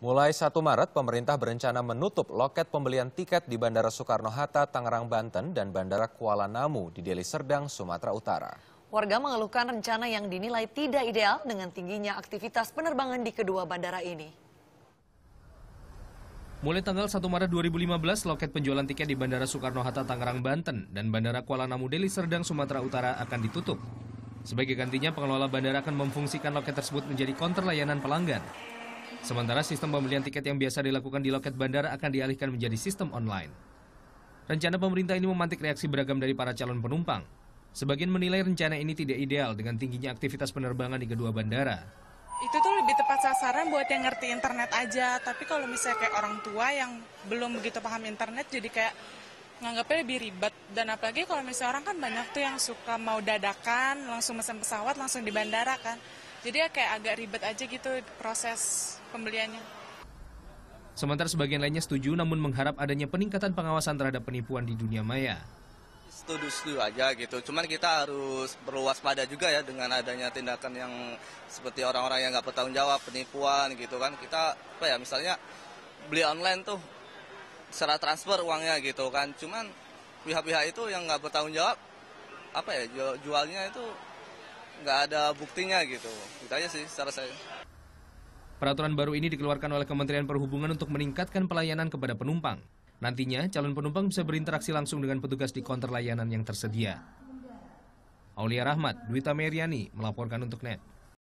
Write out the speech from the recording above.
Mulai 1 Maret, pemerintah berencana menutup loket pembelian tiket di Bandara Soekarno-Hatta, Tangerang, Banten, dan Bandara Kuala Namu di Deli Serdang, Sumatera Utara. Warga mengeluhkan rencana yang dinilai tidak ideal dengan tingginya aktivitas penerbangan di kedua bandara ini. Mulai tanggal 1 Maret 2015, loket penjualan tiket di Bandara Soekarno-Hatta, Tangerang, Banten, dan Bandara Kuala Namu, Deli Serdang, Sumatera Utara akan ditutup. Sebagai gantinya, pengelola bandara akan memfungsikan loket tersebut menjadi konter layanan pelanggan. Sementara sistem pembelian tiket yang biasa dilakukan di loket bandara akan dialihkan menjadi sistem online. Rencana pemerintah ini memantik reaksi beragam dari para calon penumpang. Sebagian menilai rencana ini tidak ideal dengan tingginya aktivitas penerbangan di kedua bandara. Itu tuh lebih tepat sasaran buat yang ngerti internet aja, tapi kalau misalnya kayak orang tua yang belum begitu paham internet jadi kayak nganggapnya lebih ribet dan apalagi kalau misalnya orang kan banyak tuh yang suka mau dadakan langsung pesan pesawat langsung di bandara kan jadi ya kayak agak ribet aja gitu proses pembeliannya. Sementara sebagian lainnya setuju namun mengharap adanya peningkatan pengawasan terhadap penipuan di dunia maya. Setuju-setuju aja gitu, cuman kita harus berwaspada juga ya dengan adanya tindakan yang seperti orang-orang yang nggak bertanggung jawab, penipuan gitu kan. Kita apa ya misalnya beli online tuh secara transfer uangnya gitu kan. Cuman pihak-pihak itu yang nggak bertanggung jawab apa ya jualnya itu nggak ada buktinya gitu. Itu aja sih secara saya. Peraturan baru ini dikeluarkan oleh Kementerian Perhubungan untuk meningkatkan pelayanan kepada penumpang. Nantinya, calon penumpang bisa berinteraksi langsung dengan petugas di konter layanan yang tersedia. Aulia Rahmat, Duita Meriani, melaporkan untuk NET.